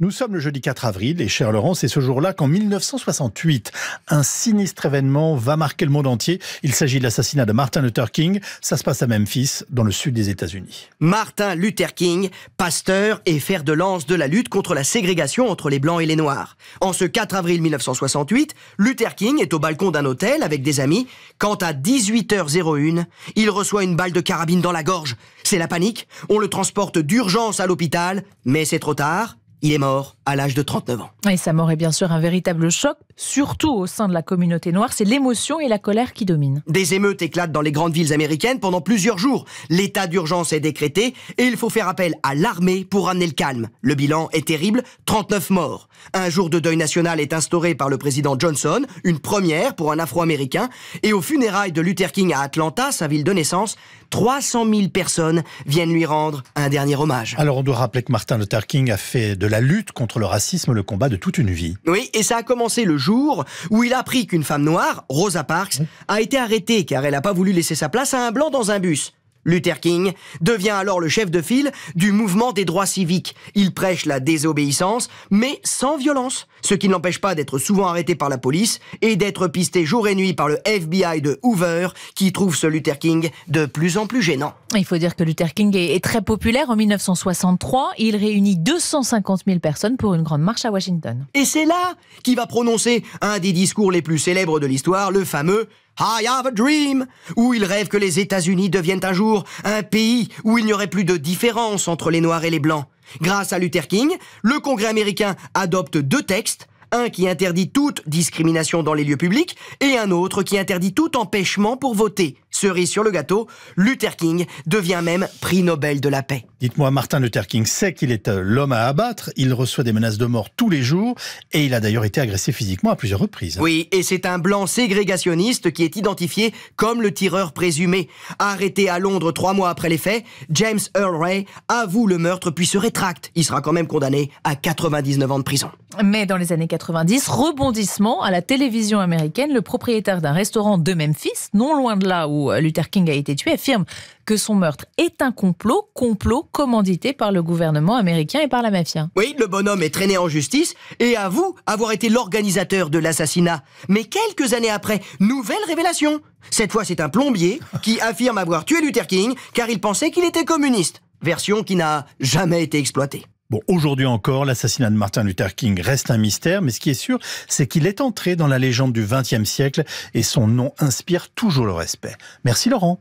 Nous sommes le jeudi 4 avril et cher Laurent, c'est ce jour-là qu'en 1968, un sinistre événement va marquer le monde entier. Il s'agit de l'assassinat de Martin Luther King. Ça se passe à Memphis, dans le sud des États-Unis. Martin Luther King, pasteur et fer de lance de la lutte contre la ségrégation entre les blancs et les noirs. En ce 4 avril 1968, Luther King est au balcon d'un hôtel avec des amis quand à 18h01, il reçoit une balle de carabine dans la gorge. C'est la panique. On le transporte d'urgence à l'hôpital, mais c'est trop tard. Il est mort à l'âge de 39 ans. Et sa mort est bien sûr un véritable choc, surtout au sein de la communauté noire. C'est l'émotion et la colère qui dominent. Des émeutes éclatent dans les grandes villes américaines pendant plusieurs jours. L'état d'urgence est décrété et il faut faire appel à l'armée pour ramener le calme. Le bilan est terrible, 39 morts. Un jour de deuil national est instauré par le président Johnson, une première pour un Afro-Américain. Et aux funérailles de Luther King à Atlanta, sa ville de naissance, 300 000 personnes viennent lui rendre un dernier hommage. Alors on doit rappeler que Martin Luther King a fait de la lutte contre le racisme, le combat de toute une vie. Oui, et ça a commencé le jour où il a appris qu'une femme noire, Rosa Parks, a été arrêtée car elle n'a pas voulu laisser sa place à un blanc dans un bus. Luther King, devient alors le chef de file du mouvement des droits civiques. Il prêche la désobéissance, mais sans violence, ce qui ne l'empêche pas d'être souvent arrêté par la police et d'être pisté jour et nuit par le FBI de Hoover, qui trouve ce Luther King de plus en plus gênant. Il faut dire que Luther King est très populaire. En 1963, il réunit 250 000 personnes pour une grande marche à Washington. Et c'est là qu'il va prononcer un des discours les plus célèbres de l'histoire, le fameux I Have a Dream, où il rêve que les États-Unis deviennent un jour un pays où il n'y aurait plus de différence entre les Noirs et les Blancs. Grâce à Luther King, le Congrès américain adopte deux textes, un qui interdit toute discrimination dans les lieux publics et un autre qui interdit tout empêchement pour voter. Cerise sur le gâteau, Luther King devient même prix Nobel de la paix. Dites-moi, Martin Luther King sait qu'il est euh, l'homme à abattre, il reçoit des menaces de mort tous les jours, et il a d'ailleurs été agressé physiquement à plusieurs reprises. Oui, et c'est un blanc ségrégationniste qui est identifié comme le tireur présumé. Arrêté à Londres trois mois après les faits, James Earl Ray avoue le meurtre puis se rétracte. Il sera quand même condamné à 99 ans de prison. Mais dans les années 90, rebondissement à la télévision américaine, le propriétaire d'un restaurant de Memphis, non loin de là où euh, Luther King a été tué, affirme que son meurtre est un complot, complot commandité par le gouvernement américain et par la mafia. Oui, le bonhomme est traîné en justice et avoue avoir été l'organisateur de l'assassinat. Mais quelques années après, nouvelle révélation. Cette fois, c'est un plombier qui affirme avoir tué Luther King car il pensait qu'il était communiste. Version qui n'a jamais été exploitée. Bon, aujourd'hui encore, l'assassinat de Martin Luther King reste un mystère, mais ce qui est sûr, c'est qu'il est entré dans la légende du XXe siècle et son nom inspire toujours le respect. Merci Laurent.